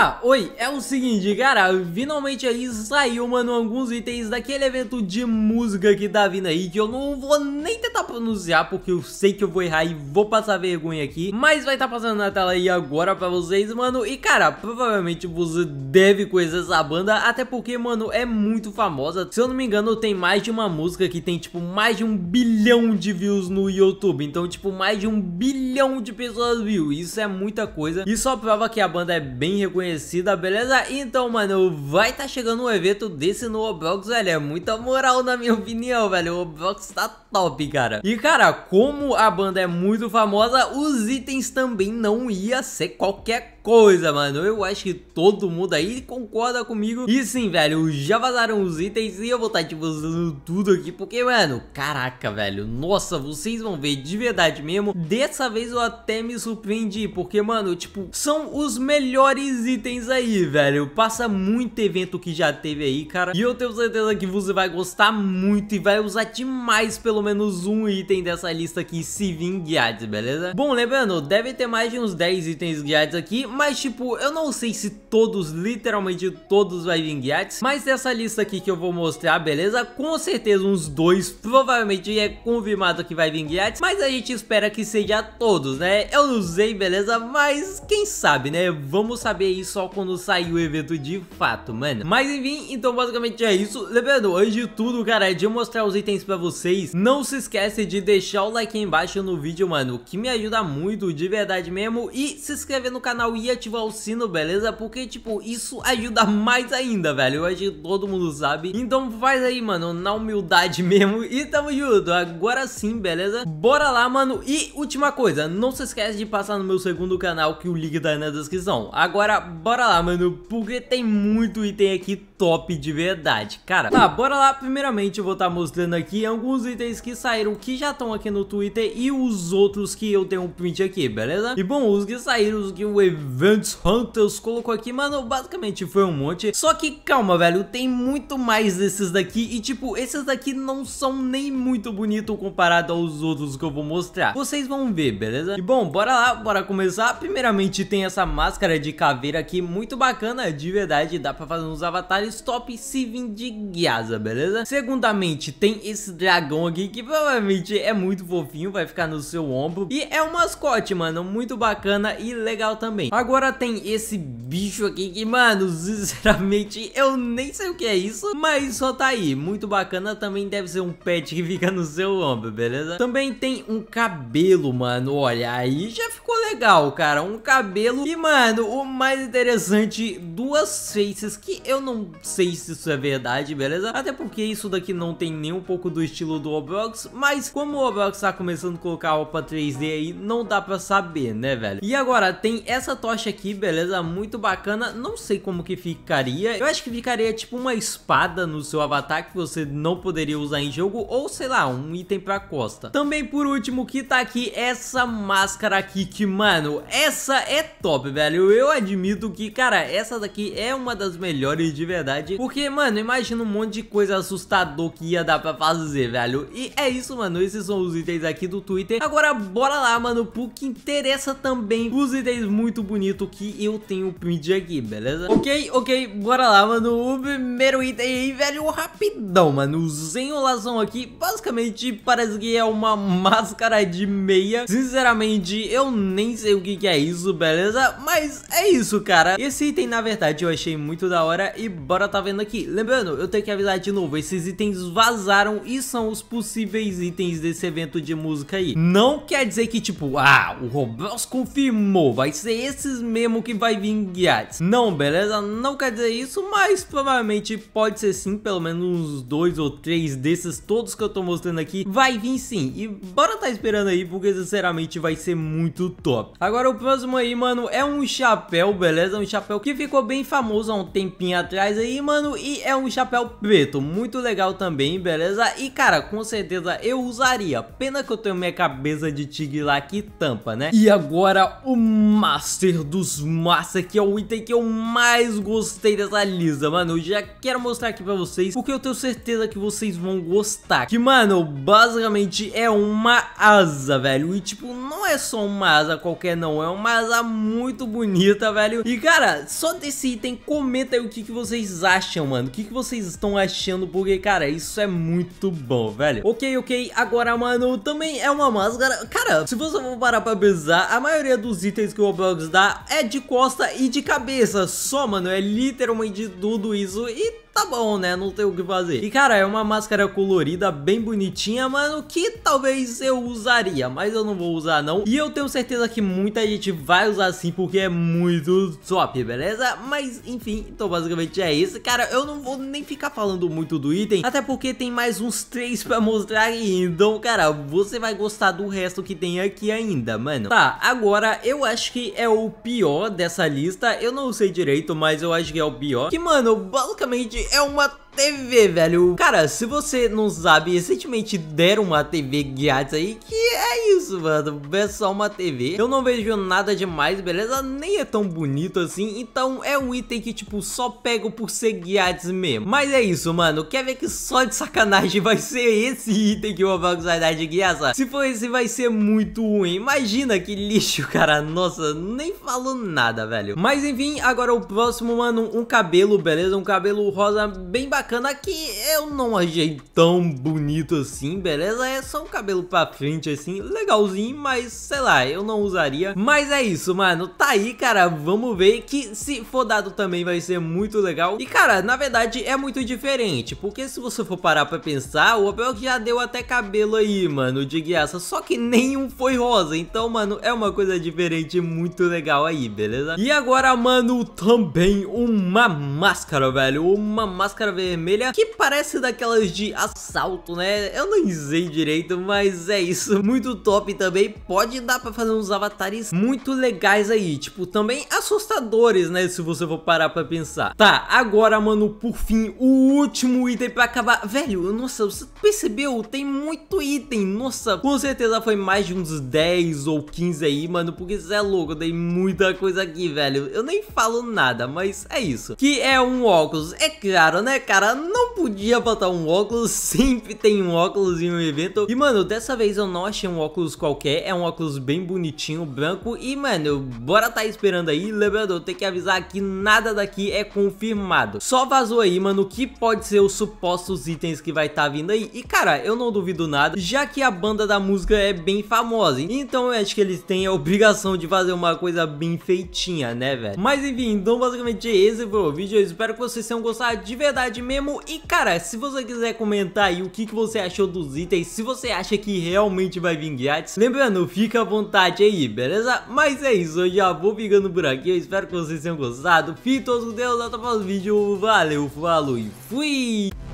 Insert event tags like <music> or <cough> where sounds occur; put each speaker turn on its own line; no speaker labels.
Ah, oi, é o seguinte, cara, finalmente aí saiu, mano, alguns itens daquele evento de música que tá vindo aí, que eu não vou nem tentar pronunciar, porque eu sei que eu vou errar e vou passar vergonha aqui, mas vai estar tá passando na tela aí agora pra vocês, mano, e cara, provavelmente você deve conhecer essa banda, até porque, mano, é muito famosa, se eu não me engano, tem mais de uma música que tem, tipo, mais de um bilhão de views no YouTube, então, tipo, mais de um bilhão de pessoas viu, isso é muita coisa, e só prova que a banda é bem reconhecida conhecida, beleza? Então, mano, vai tá chegando um evento desse no Roblox, velho. É muita moral, na minha opinião, velho. O Roblox tá top, cara. E, cara, como a banda é muito famosa, os itens também não ia ser qualquer coisa, mano. Eu acho que todo mundo aí concorda comigo. E sim, velho, já vazaram os itens e eu vou estar tá, te tipo, mostrando tudo aqui, porque, mano, caraca, velho. Nossa, vocês vão ver de verdade mesmo. Dessa vez eu até me surpreendi, porque, mano, tipo, são os melhores itens itens aí, velho. Passa muito evento que já teve aí, cara. E eu tenho certeza que você vai gostar muito e vai usar demais pelo menos um item dessa lista aqui, se vir guiades, beleza? Bom, lembrando, deve ter mais de uns 10 itens guiades aqui, mas tipo, eu não sei se todos, literalmente todos vai vir guiades, mas dessa lista aqui que eu vou mostrar, beleza? Com certeza uns dois, provavelmente é confirmado que vai vir guiades, mas a gente espera que seja todos, né? Eu não sei, beleza? Mas quem sabe, né? Vamos saber isso só quando sair o evento de fato, mano. Mas enfim, então basicamente é isso. Lembrando, antes de tudo, cara, é de eu mostrar os itens pra vocês, não se esquece de deixar o like aí embaixo no vídeo, mano, que me ajuda muito, de verdade mesmo. E se inscrever no canal e ativar o sino, beleza? Porque, tipo, isso ajuda mais ainda, velho. Eu acho que todo mundo sabe. Então faz aí, mano, na humildade <laughs> mesmo. E tamo junto, agora sim, beleza? Bora lá, mano. E última coisa, não se esquece de passar no meu segundo canal, que o link tá na descrição. Agora, bora lá, mano, porque tem muito item aqui top de verdade, cara. Tá, bora lá, primeiramente eu vou estar tá mostrando aqui alguns itens que saíram que já estão aqui no Twitter e os outros que eu tenho um print aqui, beleza? E bom, os que saíram, os que o Events Hunters colocou aqui, mano, basicamente foi um monte. Só que calma, velho, tem muito mais desses daqui e tipo, esses daqui não são nem muito bonitos comparado aos outros que eu vou mostrar. Vocês vão ver, beleza? E bom, bora lá, bora começar. Primeiramente tem essa máscara de caveira aqui muito bacana, de verdade, dá pra fazer uns avatares top se vir de Gyasa, beleza? Segundamente, tem esse dragão aqui que provavelmente é muito fofinho, vai ficar no seu ombro e é um mascote, mano, muito bacana e legal também. Agora tem esse bicho aqui que, mano, <laughs> sinceramente, eu nem sei o que é isso, mas só tá aí, muito bacana, também deve ser um pet que fica no seu ombro, beleza? Também tem um cabelo, mano, olha, aí já ficou legal, cara, um cabelo e, mano, o mais interessante interessante duas faces que eu não sei se isso é verdade, beleza? Até porque isso daqui não tem nem um pouco do estilo do Roblox, mas como o Roblox tá começando a colocar roupa 3D aí, não dá pra saber, né, velho? E agora, tem essa tocha aqui, beleza? Muito bacana, não sei como que ficaria. Eu acho que ficaria tipo uma espada no seu avatar que você não poderia usar em jogo, ou sei lá, um item pra costa. Também por último que tá aqui, essa máscara aqui, que mano, essa é top, velho. Eu admito visto que, cara, essa daqui é uma das melhores de verdade. Porque, mano, imagina um monte de coisa assustador que ia dar pra fazer, velho. E é isso, mano. Esses são os itens aqui do Twitter. Agora, bora lá, mano, pro que interessa também. Os itens muito bonitos que eu tenho print aqui, beleza? Ok, ok, bora lá, mano. O primeiro item aí, velho, rapidão, mano. Sem enrolação aqui, basicamente parece que é uma máscara de meia. Sinceramente, eu nem sei o que que é isso, beleza? Mas é isso, cara. Esse item, na verdade, eu achei muito da hora e bora tá vendo aqui. Lembrando, eu tenho que avisar de novo, esses itens vazaram e são os possíveis itens desse evento de música aí. Não quer dizer que, tipo, ah, o Roblox confirmou, vai ser esses mesmo que vai vir guiados. Não, beleza? Não quer dizer isso, mas provavelmente pode ser sim, pelo menos uns dois ou três desses, todos que eu tô mostrando aqui, vai vir sim. E bora tá esperando aí, porque sinceramente vai ser muito top. Agora o próximo aí, mano, é um chapéu, beleza? beleza? Um chapéu que ficou bem famoso há um tempinho atrás aí, mano, e é um chapéu preto, muito legal também, beleza? E cara, com certeza eu usaria, pena que eu tenho minha cabeça de tigre lá que tampa, né? E agora o Master dos Master, que é o item que eu mais gostei dessa Lisa, mano, eu já quero mostrar aqui pra vocês, porque eu tenho certeza que vocês vão gostar, que mano, basicamente é uma asa, velho, e tipo, não é só uma asa qualquer não, é uma asa muito bonita, velho e cara, só desse item, comenta aí o que, que vocês acham, mano. O que, que vocês estão achando, porque cara, isso é muito bom, velho. Ok, ok, agora, mano, também é uma máscara. Cara, se você for parar pra pensar, a maioria dos itens que o Roblox dá é de costa e de cabeça. Só, mano, é literalmente tudo isso e tá bom, né? Não tem o que fazer. E, cara, é uma máscara colorida, bem bonitinha, mano, que talvez eu usaria, mas eu não vou usar, não. E eu tenho certeza que muita gente vai usar sim, porque é muito top, beleza? Mas, enfim, então basicamente é isso. Cara, eu não vou nem ficar falando muito do item, até porque tem mais uns três pra mostrar aqui. Então, cara, você vai gostar do resto que tem aqui ainda, mano. Tá, agora, eu acho que é o pior dessa lista. Eu não sei direito, mas eu acho que é o pior. Que, mano, basicamente é uma TV, velho. Cara, se você não sabe, recentemente deram uma TV grátis aí que é isso, mano. É só uma TV. Eu não vejo nada demais, beleza? Nem é tão bonito assim. Então é um item que, tipo, só pego por ser guiades mesmo. Mas é isso, mano. Quer ver que só de sacanagem <laughs> vai ser esse item que o Roblox vai dar de guiaça? Se for esse, vai ser muito ruim. Imagina que lixo, <laughs> cara. Nossa, nem falou nada, velho. Mas enfim, agora o próximo, mano, um cabelo, beleza? Um cabelo rosa bem bacana que eu não achei tão bonito assim, beleza? É só um cabelo pra frente, assim assim, legalzinho, mas sei lá, eu não usaria. Mas é isso, mano, tá aí, cara, vamos ver que se for dado também vai ser muito legal. E, cara, na verdade é muito diferente, porque se você for parar pra pensar, o Abel já deu até cabelo aí, mano, de guiaça, só que nenhum foi rosa, então, mano, é uma coisa diferente muito legal aí, beleza? E agora, mano, também uma máscara, velho, uma máscara vermelha que parece daquelas de assalto, né? Eu não sei direito, mas é isso, <laughs> muito muito top também. Pode dar pra fazer uns avatares muito legais aí. Tipo, também assustadores, né? Se você for parar pra pensar. Tá, agora, mano, por fim, o último item pra acabar. Velho, nossa, você percebeu? Tem muito item. Nossa, com certeza foi mais de uns 10 ou 15 aí, mano. Porque isso é louco, tem muita coisa aqui, velho. Eu nem falo nada, mas é isso. Que é um óculos. É claro, né, cara? Não podia faltar um óculos. <laughs> Sempre tem um óculos em um evento. E, mano, dessa vez eu não achei um óculos qualquer, é um óculos bem bonitinho, branco E mano, bora tá esperando aí, lembrando, eu tenho que avisar que nada daqui é confirmado Só vazou aí, mano, que pode ser os supostos itens que vai estar tá vindo aí E cara, eu não duvido nada, já que a banda da música é bem famosa Então eu acho que eles têm a obrigação de fazer uma coisa bem feitinha, né velho Mas enfim, então basicamente é esse foi o vídeo, eu espero que vocês tenham gostado de verdade mesmo E cara, se você quiser comentar aí o que, que você achou dos itens, se você acha que realmente vai Lembrando, fica à vontade aí, beleza? Mas é isso, eu já vou ficando por aqui. Eu espero que vocês tenham gostado. Fiquem todos com Deus, até o próximo vídeo. Valeu, falou e fui!